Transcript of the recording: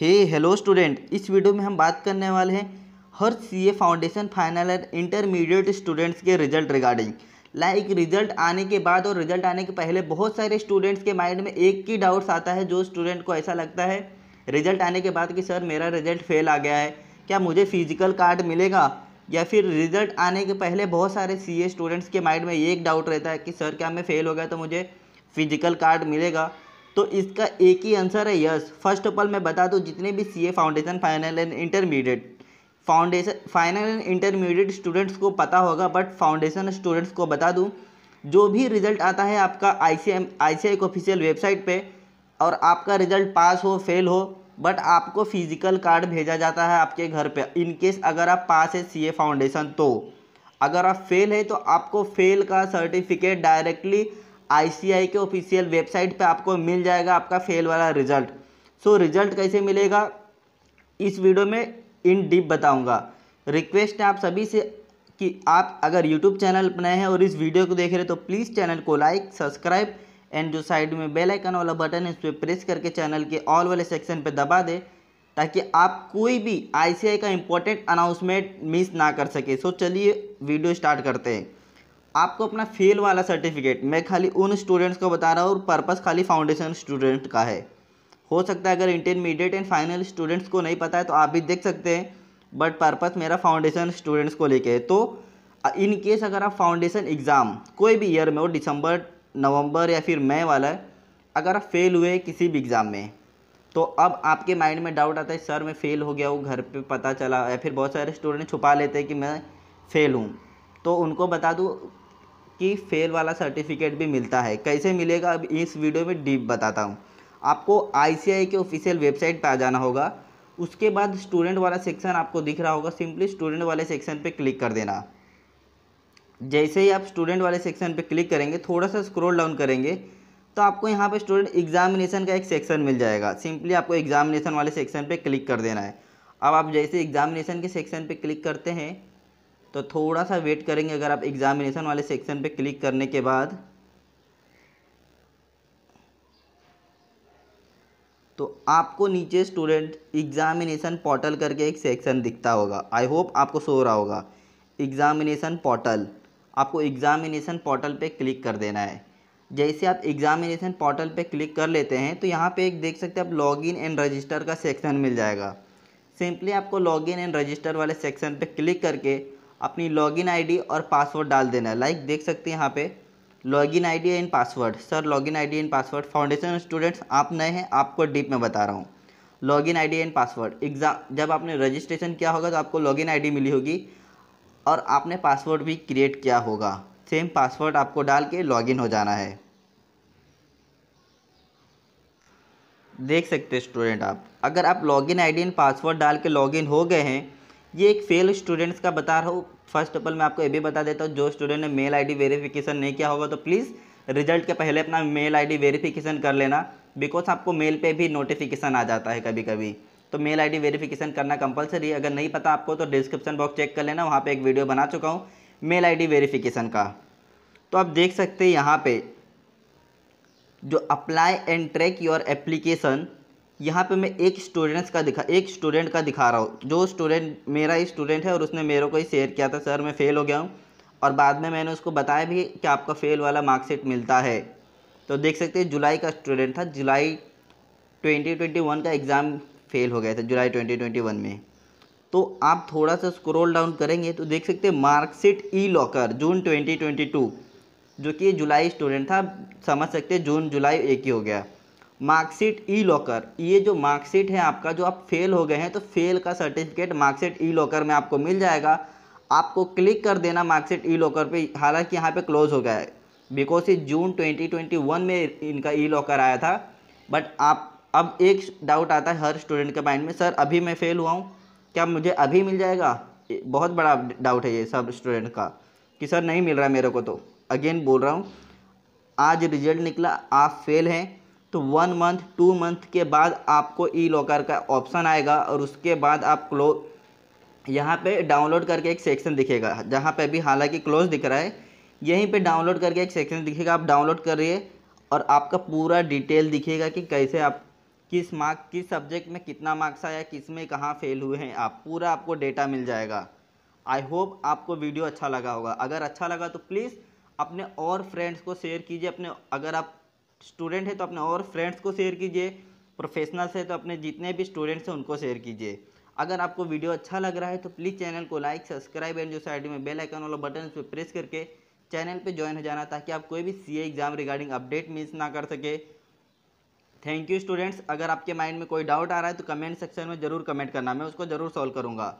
हे hello student इस video में हम बात करने वाले हैं हर CA foundation final and intermediate students के रिजल्ट रिगार्डिंग लाइक रिजल्ट आने के बाद और रिजल्ट आने के पहले बहुत सारे स्टूडेंट्स के माइंड में एक ही डाउट्स आता है जो स्टूडेंट को ऐसा लगता है रिजल्ट आने के बाद कि सर मेरा रिजल्ट फेल आ गया है क्या मुझे फिजिकल कार्ड मिलेगा या फिर रिजल्ट आने के पहले बहुत सारे ए स्टूडेंट्स के माइंड में एक डाउट रहता है कि सर क्या मैं फेल हो गया तो मुझे फिजिकल कार्ड मिलेगा तो इसका एक ही आंसर है यस फर्स्ट ऑफ ऑल मैं बता दूँ जितने भी C foundation final and intermediate foundation final and intermediate students को पता होगा बट फाउंडेशन स्टूडेंट्स को बता दूँ जो भी रिजल्ट आता है आपका I C M I C I official website पे और आपका रिजल्ट पास हो फेल हो बट आपको फिजिकल कार्ड भेजा जाता है आपके घर पे इन केस अगर आप पास है सीए फाउंडेशन तो अगर आप फेल है तो आपको फेल का सर्टिफिकेट डायरेक्टली आईसीआई के ऑफिशियल वेबसाइट पे आपको मिल जाएगा आपका फेल वाला रिजल्ट सो so, रिजल्ट कैसे मिलेगा इस वीडियो में इन डीप बताऊंगा रिक्वेस्ट है आप सभी से कि आप अगर यूट्यूब चैनल बनाए हैं और इस वीडियो को देख रहे हैं तो प्लीज़ चैनल को लाइक सब्सक्राइब एंड जो साइड में बेल आइकन वाला बटन है उस पर प्रेस करके चैनल के ऑल वाले सेक्शन पर दबा दें ताकि आप कोई भी आईसीआई का इम्पोर्टेंट अनाउंसमेंट मिस ना कर सके सो चलिए वीडियो स्टार्ट करते हैं आपको अपना फेल वाला सर्टिफिकेट मैं खाली उन स्टूडेंट्स को बता रहा हूँ और पर्पज़ खाली फाउंडेशन स्टूडेंट का है हो सकता है अगर इंटरमीडिएट एंड फाइनल स्टूडेंट्स को नहीं पता है तो आप भी देख सकते हैं बट पर्पज़ मेरा फाउंडेशन स्टूडेंट्स को लेके है तो इन केस अगर आप फाउंडेशन एग्ज़ाम कोई भी ईयर में हो दिसंबर नवंबर या फिर मई वाला है अगर आप फेल हुए किसी भी एग्ज़ाम में तो अब आपके माइंड में डाउट आता है सर मैं फ़ेल हो गया हूँ घर पे पता चला या फिर बहुत सारे स्टूडेंट छुपा लेते हैं कि मैं फ़ेल हूँ तो उनको बता दूँ कि फेल वाला सर्टिफिकेट भी मिलता है कैसे मिलेगा अब इस वीडियो में डीप बताता हूँ आपको आई के ऑफिशियल वेबसाइट पर आ जाना होगा उसके बाद स्टूडेंट वाला सेक्शन आपको दिख रहा होगा सिंपली स्टूडेंट वाले सेक्शन पर क्लिक कर देना जैसे ही आप स्टूडेंट वाले सेक्शन पर क्लिक करेंगे थोड़ा सा स्क्रोल डाउन करेंगे तो आपको यहाँ पे स्टूडेंट एग्जामिनेशन का एक सेक्शन मिल जाएगा सिंपली आपको एग्जामिनेशन वाले सेक्शन पे क्लिक कर देना है अब आप जैसे एग्जामिनेशन के सेक्शन पे क्लिक करते हैं तो थोड़ा सा वेट करेंगे अगर आप एग्ज़ामिनेशन वाले सेक्शन पे क्लिक करने के बाद तो आपको नीचे स्टूडेंट एग्ज़ामिनेशन पोर्टल करके एक सेक्शन दिखता होगा आई होप आपको सो रहा होगा एग्ज़ामिनेशन पोर्टल आपको एग्ज़ामिनेशन पोर्टल पे क्लिक कर देना है जैसे आप एग्ज़ामिनेशन पोर्टल पे क्लिक कर लेते हैं तो यहाँ पे एक देख सकते हैं आप लॉगिन एंड रजिस्टर का सेक्शन मिल जाएगा सिंपली आपको लॉगिन एंड रजिस्टर वाले सेक्शन पे क्लिक करके अपनी लॉगिन आईडी और पासवर्ड डाल देना है लाइक देख सकते हैं यहाँ पे login ID and password sir login ID and password foundation students आप नए हैं आपको डीप में बता रहा हूँ login ID and password exam जब आपने रजिस्ट्रेशन किया होगा तो आपको लॉगिन आईडी मिली होगी और आपने पासवर्ड भी क्रिएट किया होगा सेम पासवर्ड आपको डाल के लॉगिन हो जाना है देख सकते हैं स्टूडेंट आप अगर आप लॉगिन आईडी एंड पासवर्ड डाल के लॉगिन हो गए हैं ये एक फेल स्टूडेंट्स का बता रहा हूँ फर्स्ट ऑफ ऑल मैं आपको ये भी बता देता हूँ जो स्टूडेंट ने मेल आईडी वेरिफिकेशन नहीं किया होगा तो प्लीज़ रिजल्ट के पहले अपना मेल आईडी वेरिफिकेशन कर लेना बिकॉज आपको मेल पे भी नोटिफिकेशन आ जाता है कभी कभी तो मेल आईडी वेरिफिकेशन करना कंपलसरी है अगर नहीं पता आपको तो डिस्क्रिप्शन बॉक्स चेक कर लेना वहाँ पर एक वीडियो बना चुका हूँ मेल आईडी वेरिफिकेशन का तो आप देख सकते हैं यहाँ पे जो apply and track your application यहाँ पे मैं एक स्टूडेंट्स का दिखा एक स्टूडेंट का दिखा रहा हूँ जो स्टूडेंट मेरा ही स्टूडेंट है और उसने मेरे को ही शेयर किया था सर मैं फ़ेल हो गया हूँ और बाद में मैंने उसको बताया भी कि आपका फ़ेल वाला मार्कशीट मिलता है तो देख सकते हैं जुलाई का स्टूडेंट था जुलाई 2021 का एग्ज़ाम फेल हो गया था जुलाई 2021 में तो आप थोड़ा सा स्क्रॉल डाउन करेंगे तो देख सकते हैं मार्कशीट ई लॉकर जून 2022 जो कि जुलाई स्टूडेंट था समझ सकते हैं जून जुलाई एक ही हो गया मार्कशीट ई लॉकर ये जो मार्कशीट है आपका जो आप फेल हो गए हैं तो फेल का सर्टिफिकेट मार्कशीट ई लॉकर में आपको मिल जाएगा आपको क्लिक कर देना मार्कशीट ई लॉकर पे हालांकि यहाँ पे क्लोज हो गया है बिकॉज इस जून 2021 में इनका ई लॉकर आया था बट आप अब एक डाउट आता है हर स्टूडेंट के माइंड में सर अभी मैं फ़ेल हुआ हूँ क्या मुझे अभी मिल जाएगा बहुत बड़ा डाउट है ये सब स्टूडेंट का कि सर नहीं मिल रहा मेरे को तो अगेन बोल रहा हूँ आज रिजल्ट निकला आप फेल हैं तो वन मंथ टू मंथ के बाद आपको ई लॉकर का ऑप्शन आएगा और उसके बाद आप क्लो यहाँ पे डाउनलोड करके एक सेक्शन दिखेगा जहाँ पे भी हालांकि क्लोज दिख रहा है यहीं पे डाउनलोड करके एक सेक्शन दिखेगा आप डाउनलोड करिए और आपका पूरा डिटेल दिखेगा कि कैसे आप किस मार्क किस सब्जेक्ट में कितना मार्क्स आया किस में कहाँ फेल हुए हैं आप पूरा आपको डेटा मिल जाएगा आई होप आपको वीडियो अच्छा लगा होगा अगर अच्छा लगा तो प्लीज़ अपने और फ्रेंड्स को शेयर कीजिए अपने अगर आप स्टूडेंट है तो अपने और फ्रेंड्स को शेयर कीजिए प्रोफेशनल्स है तो अपने जितने भी स्टूडेंट्स हैं उनको शेयर कीजिए अगर आपको वीडियो अच्छा लग रहा है तो प्लीज़ चैनल को लाइक सब्सक्राइब एंड जो साइड में बेल आइकन वाला बटन उस पर प्रेस करके चैनल पे ज्वाइन हो जाना ताकि आप कोई भी CA exam regarding update miss ना कर सके थैंक यू स्टूडेंट्स अगर आपके माइंड में कोई डाउट आ रहा है तो कमेंट सेक्शन में ज़रूर कमेंट करना मैं उसको ज़रूर सॉल्व करूँगा